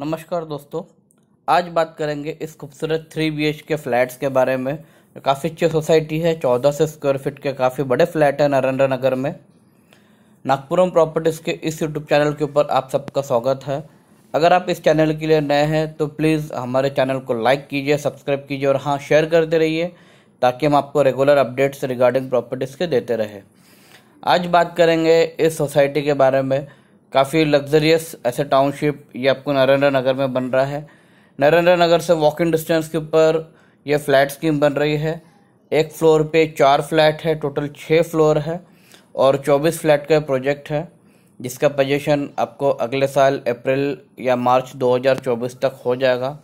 नमस्कार दोस्तों आज बात करेंगे इस खूबसूरत थ्री बी के फ्लैट्स के बारे में जो काफ़ी अच्छी सोसाइटी है चौदह सौ स्क्वायर फीट के काफ़ी बड़े फ्लैट हैं नरेंद्र नगर में नागपुरम प्रॉपर्टीज़ के इस यूट्यूब चैनल के ऊपर आप सबका स्वागत है अगर आप इस चैनल के लिए नए हैं तो प्लीज़ हमारे चैनल को लाइक कीजिए सब्सक्राइब कीजिए और हाँ शेयर करते रहिए ताकि हम आपको रेगुलर अपडेट्स रिगार्डिंग प्रॉपर्टीज़ के देते रहें आज बात करेंगे इस सोसाइटी के बारे में काफ़ी लग्जरियस ऐसे टाउनशिप ये आपको नरेंद्र नगर में बन रहा है नरेंद्र नगर से वॉकिंग डिस्टेंस के ऊपर ये फ्लैट स्कीम बन रही है एक फ्लोर पे चार फ्लैट है टोटल छः फ्लोर है और चौबीस फ्लैट का प्रोजेक्ट है जिसका पोजेशन आपको अगले साल अप्रैल या मार्च 2024 तक हो जाएगा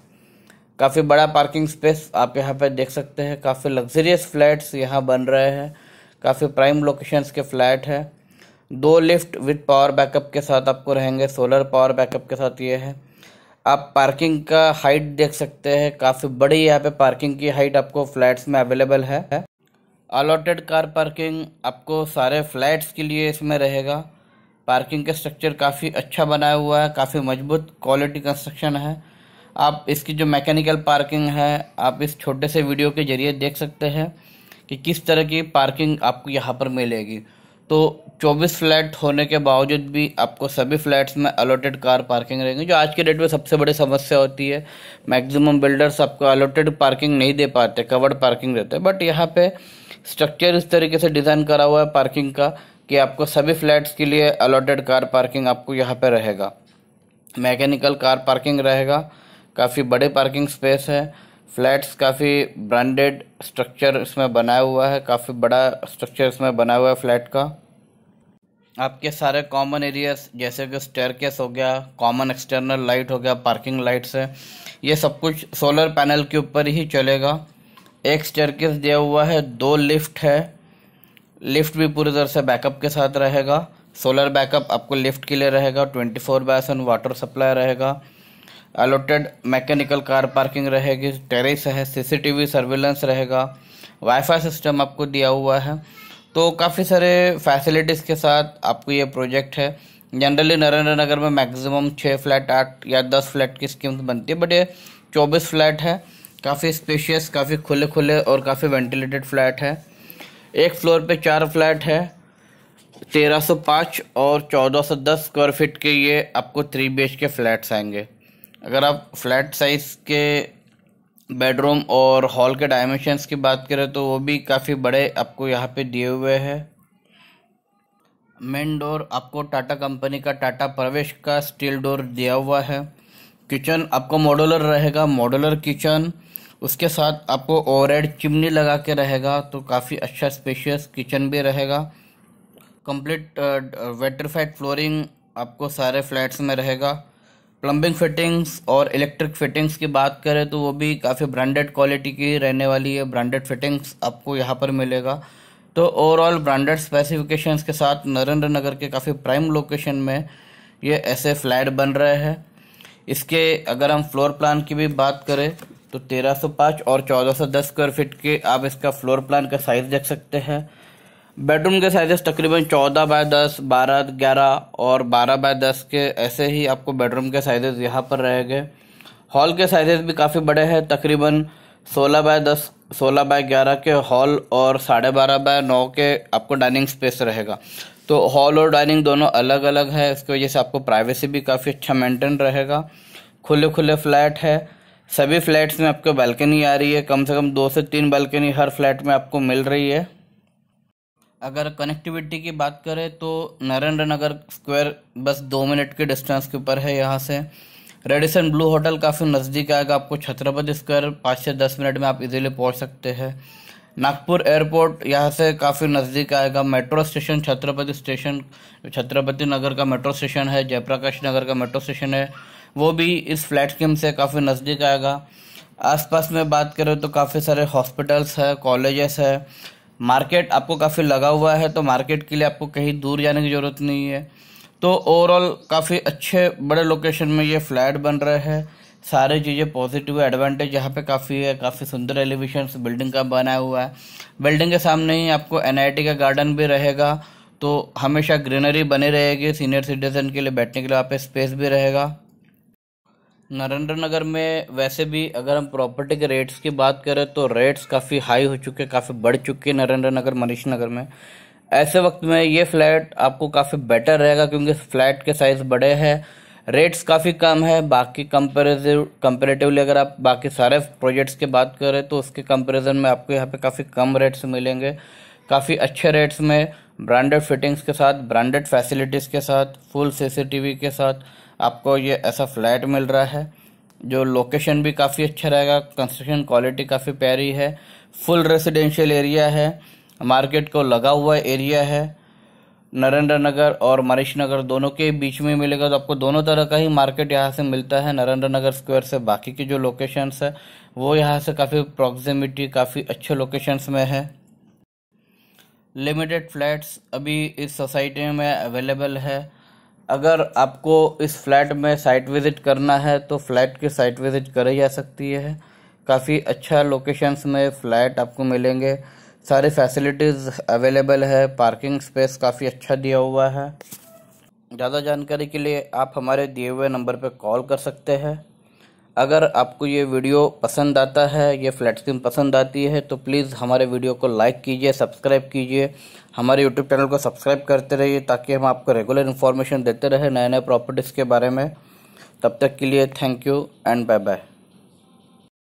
काफ़ी बड़ा पार्किंग स्पेस आप यहाँ पर देख सकते हैं काफ़ी लग्जरियस फ्लैट्स यहाँ बन रहे हैं काफ़ी प्राइम लोकेशंस के फ्लैट हैं दो लिफ्ट विद पावर बैकअप के साथ आपको रहेंगे सोलर पावर बैकअप के साथ ये है आप पार्किंग का हाइट देख सकते हैं काफ़ी बड़ी यहाँ पे पार्किंग की हाइट आपको फ्लैट्स में अवेलेबल है अलॉटेड कार पार्किंग आपको सारे फ्लैट्स के लिए इसमें रहेगा पार्किंग का स्ट्रक्चर काफ़ी अच्छा बनाया हुआ है काफ़ी मजबूत क्वालिटी कंस्ट्रक्शन है आप इसकी जो मैकेनिकल पार्किंग है आप इस छोटे से वीडियो के ज़रिए देख सकते हैं कि किस तरह की पार्किंग आपको यहाँ पर मिलेगी तो 24 फ्लैट होने के बावजूद भी आपको सभी फ्लैट्स में अलॉटेड कार पार्किंग रहेंगी जो आज के डेट में सबसे बड़ी समस्या होती है मैक्सिमम बिल्डर्स आपको अलॉटेड पार्किंग नहीं दे पाते कवर्ड पार्किंग देते बट यहाँ पे स्ट्रक्चर इस तरीके से डिज़ाइन करा हुआ है पार्किंग का कि आपको सभी फ्लैट्स के लिए अलॉटेड कार पार्किंग आपको यहाँ पर रहेगा मैकेनिकल कार पार्किंग रहेगा काफ़ी बड़े पार्किंग स्पेस है फ्लैट्स काफ़ी ब्रांडेड स्ट्रक्चर इसमें बनाया हुआ है काफ़ी बड़ा स्ट्रक्चर इसमें बना हुआ है फ्लैट का आपके सारे कॉमन एरियाज जैसे कि स्टेयरकेस हो गया कॉमन एक्सटर्नल लाइट हो गया पार्किंग लाइट्स है ये सब कुछ सोलर पैनल के ऊपर ही चलेगा एक स्टेयरकेस दिया हुआ है दो लिफ्ट है लिफ्ट भी पूरी तरह से बैकअप के साथ रहेगा सोलर बैकअप आपको लिफ्ट के लिए रहेगा twenty four by water supply रहेगा अलोटेड मैकेनिकल कार पार्किंग रहेगी टेरेस है सीसीटीवी सर्विलेंस रहेगा वाईफाई सिस्टम आपको दिया हुआ है तो काफ़ी सारे फैसिलिटीज़ के साथ आपको ये प्रोजेक्ट है जनरली नरेंद्र नगर में मैक्सिमम छः फ्लैट आठ या दस फ्लैट की स्कीम बनती है बट ये चौबीस फ्लैट है काफ़ी स्पेशियस काफ़ी खुले खुले और काफ़ी वेंटिलेटेड फ्लैट है एक फ्लोर पे चार फ्लैट है तेरह सौ पाँच और चौदह सौ दस स्क्वायर फीट के ये आपको थ्री बी के फ्लैट्स आएंगे अगर आप फ्लैट साइज़ के बेडरूम और हॉल के डायमेंशंस की बात करें तो वो भी काफ़ी बड़े आपको यहाँ पे दिए हुए हैं मेन डोर आपको टाटा कंपनी का टाटा प्रवेश का स्टील डोर दिया हुआ है किचन आपको मॉडुलर रहेगा मॉडुलर किचन उसके साथ आपको ओवरहेड चिमनी लगा के रहेगा तो काफ़ी अच्छा स्पेशियस किचन भी रहेगा कंप्लीट वेटरफाइड फ्लोरिंग आपको सारे फ्लैट्स में रहेगा प्लम्बिंग फिटिंग्स और इलेक्ट्रिक फिटिंग्स की बात करें तो वो भी काफ़ी ब्रांडेड क्वालिटी की रहने वाली है ब्रांडेड फिटिंग्स आपको यहाँ पर मिलेगा तो ओवरऑल ब्रांडेड स्पेसिफिकेशंस के साथ नरेंद्र नगर के काफ़ी प्राइम लोकेशन में ये ऐसे फ्लैट बन रहे हैं इसके अगर हम फ्लोर प्लान की भी बात करें तो 1305 और 1410 स्क्वायर फीट के आप इसका फ्लोर प्लान का साइज़ देख सकते हैं बेडरूम के साइजेस तकरीबन चौदह बाय दस बारह ग्यारह और बारह बाय दस के ऐसे ही आपको बेडरूम के साइजेस यहाँ पर रहेंगे हॉल के साइजेस भी काफ़ी बड़े हैं तकरीबन सोलह बाय दस सोलह बाय ग्यारह के हॉल और साढ़े बारह बाय नौ के आपको डाइनिंग स्पेस रहेगा तो हॉल और डाइनिंग दोनों अलग अलग है इसकी वजह से आपको प्राइवेसी भी काफ़ी अच्छा मेंटेन रहेगा खुले खुले फ्लैट है सभी फ्लैट्स में आपको बालकनी आ रही है कम से कम दो से तीन बालकनी हर फ्लैट में आपको मिल रही है अगर कनेक्टिविटी की बात करें तो नरेंद्र नगर स्क्वायर बस दो मिनट के डिस्टेंस के ऊपर है यहाँ से रेडिसन ब्लू होटल काफ़ी नज़दीक आएगा आपको छत्रपति स्क्वायर पाँच से दस मिनट में आप इजीली पहुँच सकते हैं नागपुर एयरपोर्ट यहाँ से काफ़ी नज़दीक आएगा metro station Chhatrapati station Chhatrapati Nagar का मेट्रो स्टेशन है जयप्रकाश नगर का मेट्रो स्टेशन है वो भी इस फ्लैट स्कीम से काफ़ी नज़दीक आएगा आसपास में बात करें तो काफ़ी सारे हॉस्पिटल्स है कॉलेजेस है मार्केट आपको काफ़ी लगा हुआ है तो मार्केट के लिए आपको कहीं दूर जाने की ज़रूरत नहीं है तो ओवरऑल काफ़ी अच्छे बड़े लोकेशन में ये फ्लैट बन रहे हैं सारे चीज़ें पॉजिटिव एडवांटेज यहाँ पे काफ़ी है काफ़ी सुंदर एलिवेशन बिल्डिंग का बना हुआ है बिल्डिंग के सामने ही आपको एन का गार्डन भी रहेगा तो हमेशा ग्रीनरी बनी रहेगी सीनियर सिटीजन के लिए बैठने के लिए वहाँ पे स्पेस भी रहेगा नरेंद्र नगर में वैसे भी अगर हम प्रॉपर्टी के रेट्स की बात करें तो रेट्स काफ़ी हाई हो चुके हैं काफ़ी बढ़ चुके हैं नरेंद्र नगर मनीष नगर में ऐसे वक्त में ये फ्लैट आपको काफ़ी बेटर रहेगा क्योंकि फ्लैट के साइज़ बड़े हैं रेट्स काफ़ी कम है बाकी कंपेरिजिव कंपेरेटिवली अगर आप बाकी सारे प्रोजेक्ट्स की बात करें तो उसके कंपेरिजन में आपको यहाँ पे काफ़ी कम रेट्स मिलेंगे काफ़ी अच्छे रेट्स में ब्रांडेड फिटिंग्स के साथ ब्रांडेड फैसिलिटीज़ के साथ फुल सीसीटीवी के साथ आपको ये ऐसा फ्लैट मिल रहा है जो लोकेशन भी काफ़ी अच्छा रहेगा कंस्ट्रक्शन क्वालिटी काफ़ी प्यारी है फुल रेजिडेंशियल एरिया है मार्केट को लगा हुआ एरिया है नरेंद्र नगर और मरीश नगर दोनों के बीच में मिलेगा तो आपको दोनों तरह का ही मार्केट यहाँ से मिलता है नरेंद्र नगर स्क्वायर से बाकी की जो लोकेशंस है वो यहाँ से काफ़ी प्रॉक्सिमिटी काफ़ी अच्छे लोकेशंस में है लिमिटेड फ्लैट्स अभी इस सोसाइटी में अवेलेबल है अगर आपको इस फ्लैट में साइट विज़िट करना है तो फ्लैट की साइट विज़िट करी जा सकती है काफ़ी अच्छा लोकेशंस में फ्लैट आपको मिलेंगे सारे फैसिलिटीज़ अवेलेबल है पार्किंग स्पेस काफ़ी अच्छा दिया हुआ है ज़्यादा जानकारी के लिए आप हमारे दिए हुए नंबर पर कॉल कर सकते हैं अगर आपको ये वीडियो पसंद आता है ये फ्लैट स्क्रीन पसंद आती है तो प्लीज़ हमारे वीडियो को लाइक कीजिए सब्सक्राइब कीजिए हमारे यूट्यूब चैनल को सब्सक्राइब करते रहिए ताकि हम आपको रेगुलर इन्फॉर्मेशन देते रहे नए नए प्रॉपर्टीज़ के बारे में तब तक के लिए thank you and bye bye